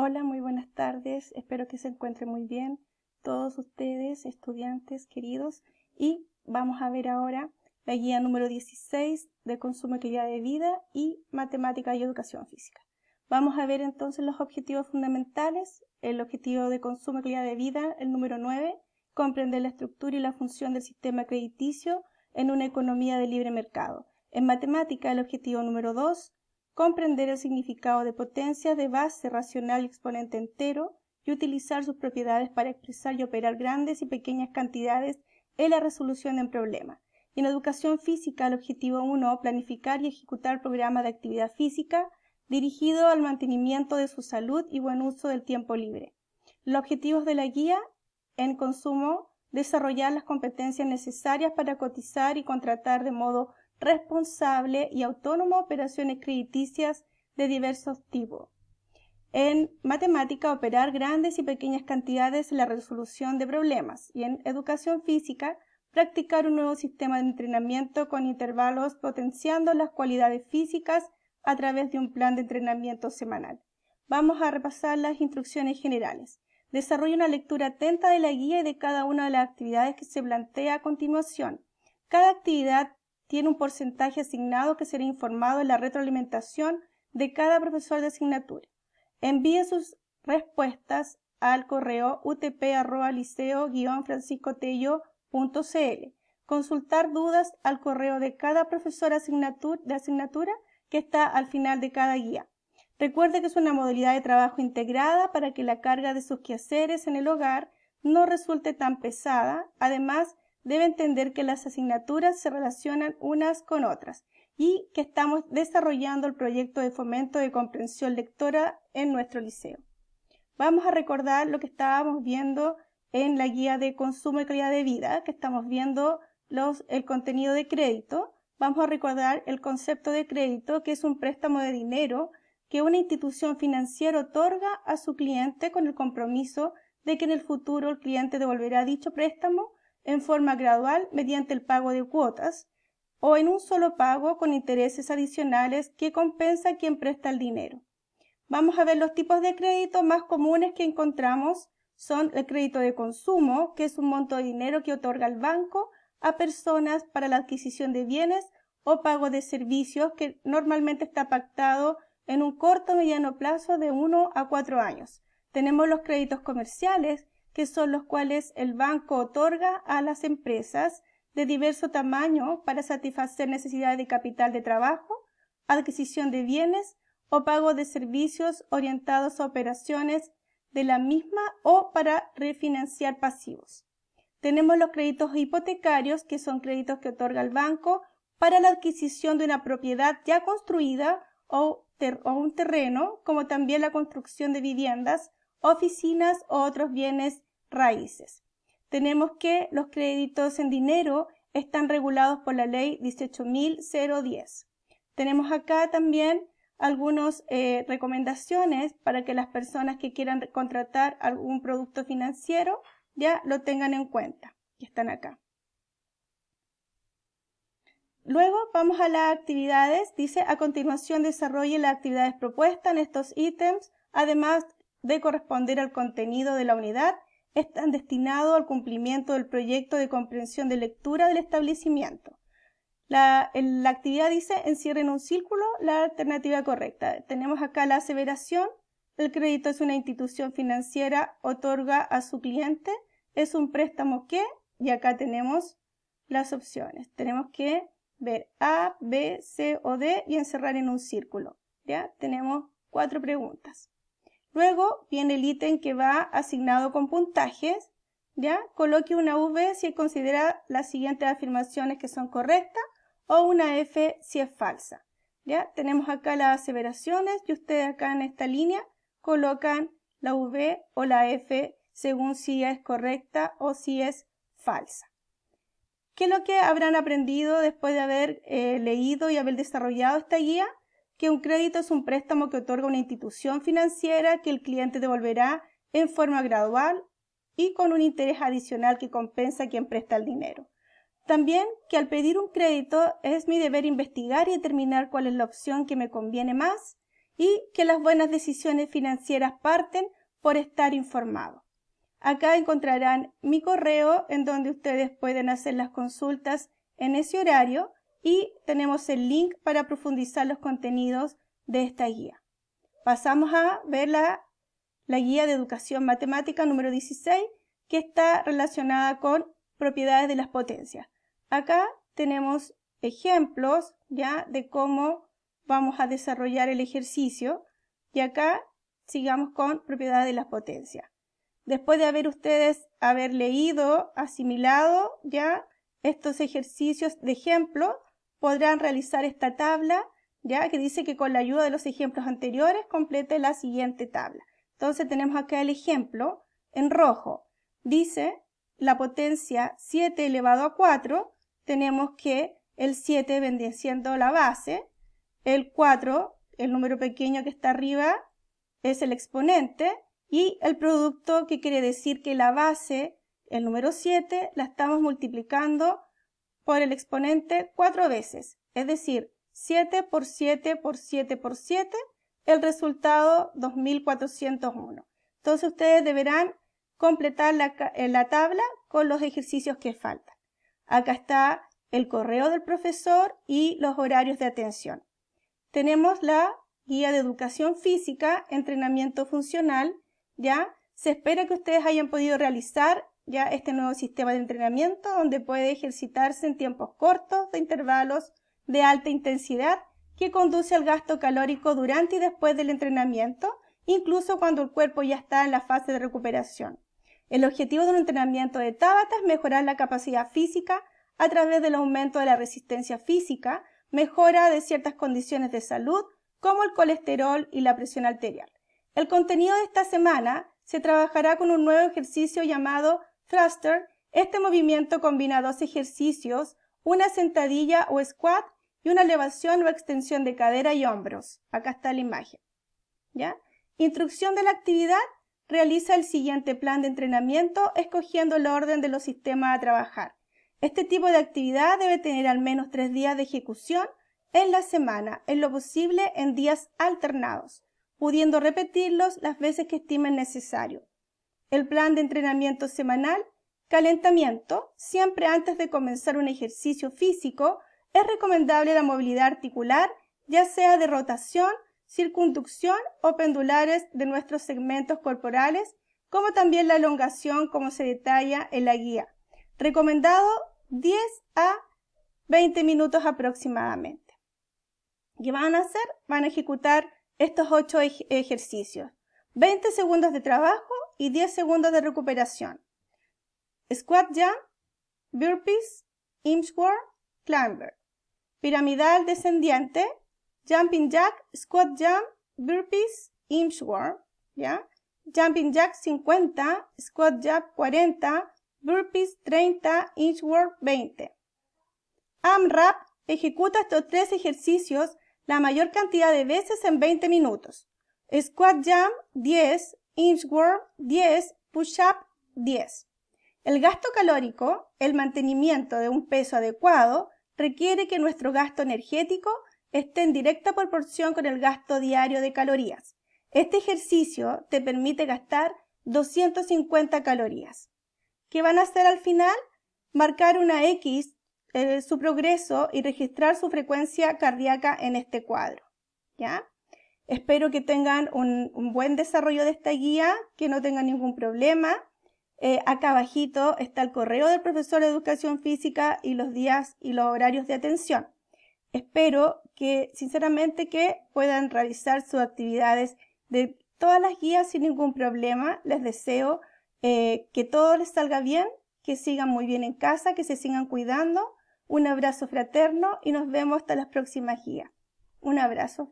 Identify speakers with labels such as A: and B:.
A: Hola, muy buenas tardes. Espero que se encuentren muy bien todos ustedes, estudiantes queridos. Y vamos a ver ahora la guía número 16 de consumo y calidad de vida y matemática y educación física. Vamos a ver entonces los objetivos fundamentales, el objetivo de consumo y calidad de vida, el número 9, comprender la estructura y la función del sistema crediticio en una economía de libre mercado. En matemática, el objetivo número 2, comprender el significado de potencia de base racional y exponente entero y utilizar sus propiedades para expresar y operar grandes y pequeñas cantidades en la resolución de un problema. en educación física, el objetivo 1, planificar y ejecutar programas de actividad física dirigido al mantenimiento de su salud y buen uso del tiempo libre. Los objetivos de la guía en consumo, desarrollar las competencias necesarias para cotizar y contratar de modo responsable y autónomo operaciones crediticias de diversos tipos. En matemática, operar grandes y pequeñas cantidades en la resolución de problemas. Y en educación física, practicar un nuevo sistema de entrenamiento con intervalos potenciando las cualidades físicas a través de un plan de entrenamiento semanal. Vamos a repasar las instrucciones generales. Desarrolla una lectura atenta de la guía y de cada una de las actividades que se plantea a continuación. Cada actividad tiene un porcentaje asignado que será informado en la retroalimentación de cada profesor de asignatura. Envíe sus respuestas al correo utp-liceo-franciscotello.cl. Consultar dudas al correo de cada profesor de asignatura que está al final de cada guía. Recuerde que es una modalidad de trabajo integrada para que la carga de sus quehaceres en el hogar no resulte tan pesada. Además, debe entender que las asignaturas se relacionan unas con otras y que estamos desarrollando el proyecto de fomento de comprensión lectora en nuestro liceo. Vamos a recordar lo que estábamos viendo en la guía de consumo y calidad de vida, que estamos viendo los, el contenido de crédito. Vamos a recordar el concepto de crédito, que es un préstamo de dinero que una institución financiera otorga a su cliente con el compromiso de que en el futuro el cliente devolverá dicho préstamo en forma gradual mediante el pago de cuotas o en un solo pago con intereses adicionales que compensa a quien presta el dinero. Vamos a ver los tipos de crédito más comunes que encontramos son el crédito de consumo, que es un monto de dinero que otorga el banco a personas para la adquisición de bienes o pago de servicios que normalmente está pactado en un corto o mediano plazo de 1 a 4 años. Tenemos los créditos comerciales, que son los cuales el banco otorga a las empresas de diverso tamaño para satisfacer necesidades de capital de trabajo, adquisición de bienes o pago de servicios orientados a operaciones de la misma o para refinanciar pasivos. Tenemos los créditos hipotecarios, que son créditos que otorga el banco para la adquisición de una propiedad ya construida o, un terreno, como también la construcción de viviendas, oficinas o otros bienes raíces. Tenemos que los créditos en dinero están regulados por la ley 18.010. Tenemos acá también algunas eh, recomendaciones para que las personas que quieran contratar algún producto financiero ya lo tengan en cuenta, que están acá. Luego vamos a las actividades. Dice, a continuación desarrolle las actividades propuestas en estos ítems, además de corresponder al contenido de la unidad están destinados al cumplimiento del proyecto de comprensión de lectura del establecimiento. La, actividad dice encierre en un círculo la alternativa correcta. Tenemos acá la aseveración, el crédito es una institución financiera, otorga a su cliente, es un préstamo que, y acá tenemos las opciones. Tenemos que ver A, B, C o D y encerrar en un círculo. Ya tenemos cuatro preguntas. Luego viene el ítem que va asignado con puntajes, ¿ya? Coloque una V si considera las siguientes afirmaciones que son correctas o una F si es falsa, ¿ya? Tenemos acá las aseveraciones y ustedes acá en esta línea colocan la V o la F según si es correcta o si es falsa. ¿Qué es lo que habrán aprendido después de haber eh, leído y haber desarrollado esta guía? que un crédito es un préstamo que otorga una institución financiera que el cliente devolverá en forma gradual y con un interés adicional que compensa a quien presta el dinero. También que al pedir un crédito es mi deber investigar y determinar cuál es la opción que me conviene más y que las buenas decisiones financieras parten por estar informado. Acá encontrarán mi correo en donde ustedes pueden hacer las consultas en ese horario y tenemos el link para profundizar los contenidos de esta guía. Pasamos a ver la, guía de educación matemática número 16 que está relacionada con propiedades de las potencias. Acá tenemos ejemplos ya de cómo vamos a desarrollar el ejercicio y acá sigamos con propiedades de las potencias. Después de haber ustedes haber leído, asimilado ya estos ejercicios de ejemplo, podrán realizar esta tabla, ya que dice que con la ayuda de los ejemplos anteriores complete la siguiente tabla. Entonces tenemos acá el ejemplo en rojo. Dice la potencia 7 elevado a 4, tenemos que el 7 vendiendo siendo la base, el 4, el número pequeño que está arriba, es el exponente, y el producto que quiere decir que la base, el número 7, la estamos multiplicando por el exponente cuatro veces, es decir, 7 por 7 por 7 por 7, el resultado 2401. Entonces ustedes deberán completar la, eh, la tabla con los ejercicios que faltan. Acá está el correo del profesor y los horarios de atención. Tenemos la guía de educación física, entrenamiento funcional, ¿ya? Se espera que ustedes hayan podido realizar ya este nuevo sistema de entrenamiento donde puede ejercitarse en tiempos cortos de intervalos de alta intensidad que conduce al gasto calórico durante y después del entrenamiento, incluso cuando el cuerpo ya está en la fase de recuperación. El objetivo de un entrenamiento de Tabata es mejorar la capacidad física a través del aumento de la resistencia física, mejora de ciertas condiciones de salud como el colesterol y la presión arterial. El contenido de esta semana se trabajará con un nuevo ejercicio llamado thruster, este movimiento combina dos ejercicios, una sentadilla o squat y una elevación o extensión de cadera y hombros. Acá está la imagen. ¿Ya? Instrucción de la actividad. Realiza el siguiente plan de entrenamiento escogiendo el orden de los sistemas a trabajar. Este tipo de actividad debe tener al menos tres días de ejecución en la semana, en lo posible en días alternados, pudiendo repetirlos las veces que estimen necesario. El plan de entrenamiento semanal, calentamiento, siempre antes de comenzar un ejercicio físico, es recomendable la movilidad articular, ya sea de rotación, circunducción o pendulares de nuestros segmentos corporales, como también la elongación como se detalla en la guía. Recomendado 10 a 20 minutos aproximadamente. ¿Qué van a hacer? Van a ejecutar estos 8 ejercicios. 20 segundos de trabajo y 10 segundos de recuperación. Squat jump, burpees, inchworm, climber. Piramidal descendiente, jumping jack, squat jump, burpees, inchworm, ¿ya? Jumping jack 50, squat jump 40, burpees 30, inchworm 20. AMRAP ejecuta estos tres ejercicios la mayor cantidad de veces en 20 minutos. Squat jump 10, Inchworm 10, push-up 10. El gasto calórico, el mantenimiento de un peso adecuado, requiere que nuestro gasto energético esté en directa proporción con el gasto diario de calorías. Este ejercicio te permite gastar 250 calorías. ¿Qué van a hacer al final? Marcar una X, eh, su progreso y registrar su frecuencia cardíaca en este cuadro. ¿Ya? Espero que tengan un, buen desarrollo de esta guía, que no tengan ningún problema. Eh, acá abajito está el correo del profesor de educación física y los días y los horarios de atención. Espero que, sinceramente, que puedan realizar sus actividades de todas las guías sin ningún problema. Les deseo eh, que todo les salga bien, que sigan muy bien en casa, que se sigan cuidando. Un abrazo fraterno y nos vemos hasta las próximas guías. Un abrazo.